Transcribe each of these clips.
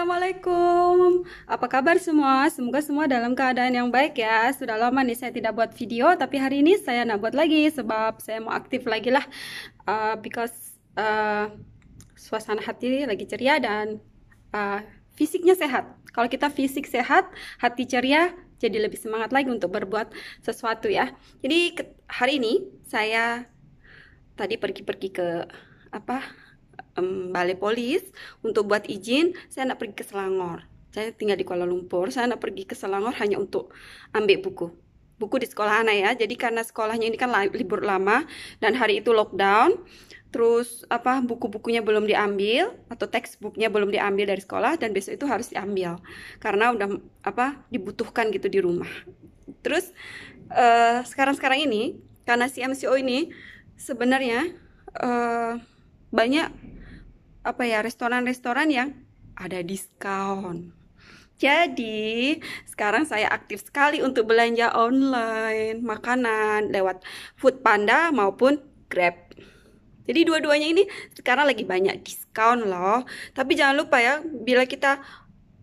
Assalamualaikum Apa kabar semua? Semoga semua dalam keadaan yang baik ya Sudah lama nih saya tidak buat video Tapi hari ini saya nak buat lagi Sebab saya mau aktif lagi lah uh, Because uh, Suasana hati lagi ceria dan uh, Fisiknya sehat Kalau kita fisik sehat, hati ceria Jadi lebih semangat lagi untuk berbuat sesuatu ya Jadi hari ini saya Tadi pergi-pergi ke apa um, balai polis untuk buat izin saya nak pergi ke Selangor saya tinggal di Kuala Lumpur saya nak pergi ke Selangor hanya untuk ambil buku buku di sekolah anak ya jadi karena sekolahnya ini kan libur lama dan hari itu lockdown terus apa buku-bukunya belum diambil atau textbooknya belum diambil dari sekolah dan besok itu harus diambil karena udah apa dibutuhkan gitu di rumah terus sekarang eh, sekarang-sekarang ini karena si MCO ini sebenarnya uh, banyak apa ya restoran-restoran yang ada diskon. Jadi, sekarang saya aktif sekali untuk belanja online, makanan lewat Food Panda maupun Grab. Jadi dua-duanya ini sekarang lagi banyak diskon loh. Tapi jangan lupa ya, bila kita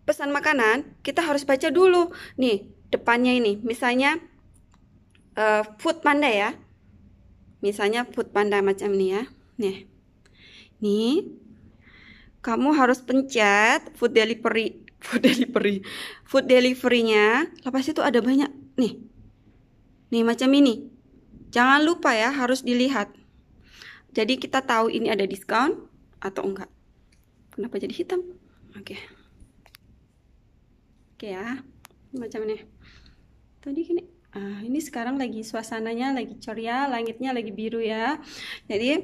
pesan makanan, kita harus baca dulu. Nih, depannya ini, misalnya uh, Food Panda ya. Misalnya Food Panda macam ini ya. Nih. Nih, kamu harus pencet food delivery food delivery food deliverynya lepas itu ada banyak nih nih macam ini jangan lupa ya harus dilihat jadi kita tahu ini ada diskon atau enggak kenapa jadi hitam oke okay. oke okay ya macam ini tadi gini ah, ini sekarang lagi suasananya lagi ceria langitnya lagi biru ya jadi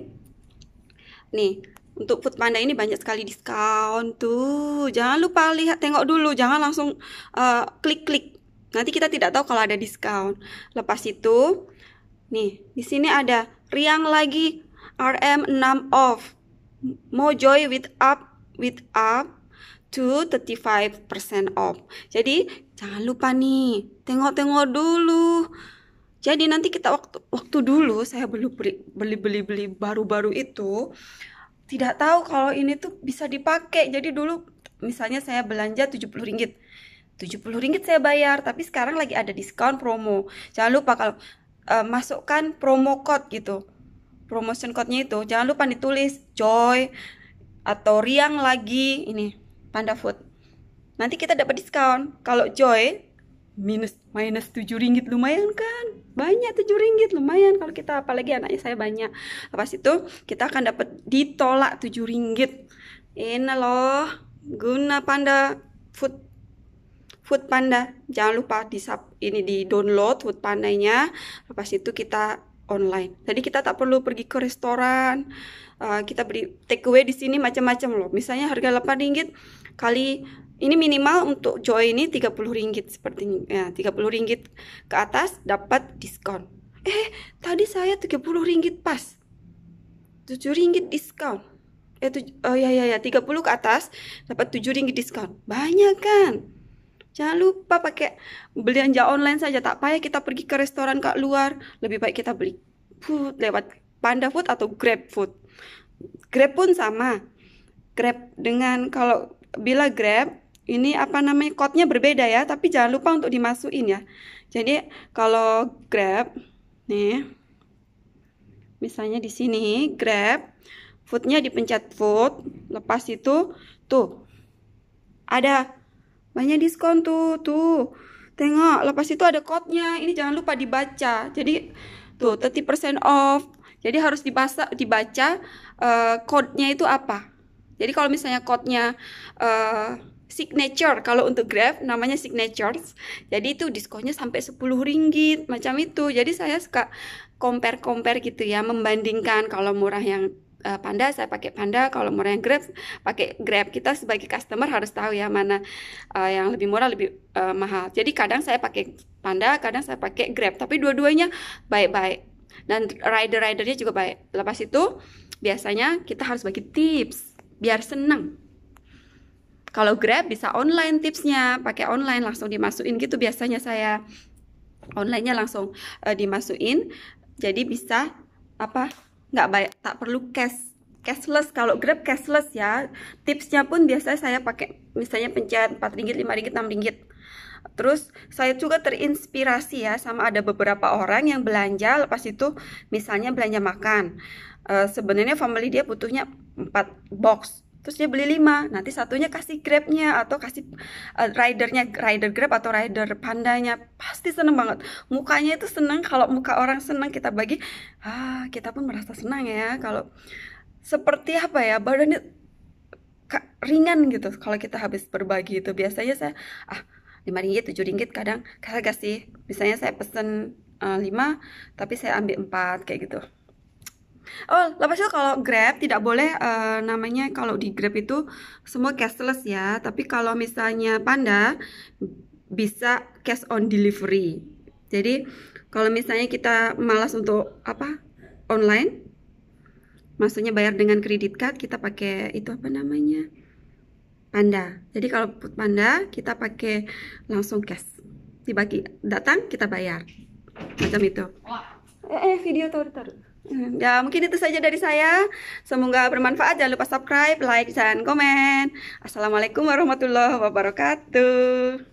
nih untuk Food Panda ini banyak sekali diskon tuh. Jangan lupa lihat tengok dulu, jangan langsung eh, klik-klik. Uh, Nanti kita tidak tahu kalau ada diskon. Lepas itu, nih, di sini ada riang lagi RM6 off. mau joy with up with up to 35% off. Jadi, jangan lupa nih, tengok-tengok dulu. Jadi nanti kita waktu waktu dulu saya beli beli beli baru-baru itu tidak tahu kalau ini tuh bisa dipakai. Jadi dulu misalnya saya belanja 70 ringgit. 70 ringgit saya bayar, tapi sekarang lagi ada diskon promo. Jangan lupa kalau uh, masukkan promo code gitu. Promotion code-nya itu jangan lupa ditulis joy atau riang lagi ini Panda Food. Nanti kita dapat diskon. Kalau joy minus minus tujuh ringgit lumayan kan banyak tujuh ringgit lumayan kalau kita apalagi anaknya saya banyak lepas itu kita akan dapat ditolak tujuh ringgit ini loh guna panda food food panda jangan lupa di sub, ini di download food pandanya lepas itu kita online jadi kita tak perlu pergi ke restoran uh, kita beri takeaway di sini macam-macam loh misalnya harga 8 ringgit kali ini minimal untuk Joy ini 30 ringgit seperti Ya, 30 ringgit ke atas dapat diskon. Eh, tadi saya 30 ringgit pas. 7 ringgit diskon. Eh, tuj oh ya ya ya, 30 ke atas dapat 7 ringgit diskon. Banyak kan? Jangan lupa pakai belanja online saja, tak payah kita pergi ke restoran ke luar, lebih baik kita beli food lewat Panda Food atau Grab Food. Grab pun sama. Grab dengan kalau bila Grab ini apa namanya code-nya berbeda ya, tapi jangan lupa untuk dimasukin ya. Jadi kalau Grab nih misalnya di sini Grab foodnya dipencet food, lepas itu tuh ada banyak diskon tuh, tuh. Tengok, lepas itu ada code-nya. Ini jangan lupa dibaca. Jadi tuh 30% off. Jadi harus dibaca dibaca uh, eh, code-nya itu apa. Jadi kalau misalnya code-nya uh, signature kalau untuk Grab namanya signatures jadi itu diskonnya sampai 10 ringgit macam itu jadi saya suka compare-compare gitu ya membandingkan kalau murah yang eh, Panda saya pakai Panda kalau murah yang Grab pakai Grab kita sebagai customer harus tahu ya mana uh, yang lebih murah lebih uh, mahal jadi kadang saya pakai Panda kadang saya pakai Grab tapi dua-duanya baik-baik dan rider-ridernya juga baik lepas itu biasanya kita harus bagi tips biar senang kalau Grab bisa online tipsnya, pakai online langsung dimasukin gitu biasanya saya onlinenya langsung uh, dimasukin. Jadi bisa apa? nggak bayar tak perlu cash cashless kalau Grab cashless ya tipsnya pun biasanya saya pakai misalnya pencet 4 ringgit 5 ringgit 6 ringgit terus saya juga terinspirasi ya sama ada beberapa orang yang belanja lepas itu misalnya belanja makan uh, sebenarnya family dia butuhnya 4 box terus dia beli lima nanti satunya kasih grabnya atau kasih uh, ridernya rider grab atau rider pandanya pasti seneng banget mukanya itu seneng kalau muka orang seneng kita bagi ah kita pun merasa senang ya kalau seperti apa ya badannya ringan gitu kalau kita habis berbagi itu biasanya saya ah lima ringgit tujuh ringgit kadang saya kasih misalnya saya pesen uh, lima tapi saya ambil empat kayak gitu Oh, lepas itu kalau Grab tidak boleh uh, namanya kalau di Grab itu semua cashless ya, tapi kalau misalnya Panda bisa cash on delivery. Jadi, kalau misalnya kita malas untuk apa? online maksudnya bayar dengan kredit card kita pakai itu apa namanya? Panda. Jadi kalau Panda kita pakai langsung cash. Dibagi datang kita bayar. Macam itu. Eh, eh video taruh-taruh. Ya, mungkin itu saja dari saya. Semoga bermanfaat. Jangan lupa subscribe, like, dan komen. Assalamualaikum warahmatullahi wabarakatuh.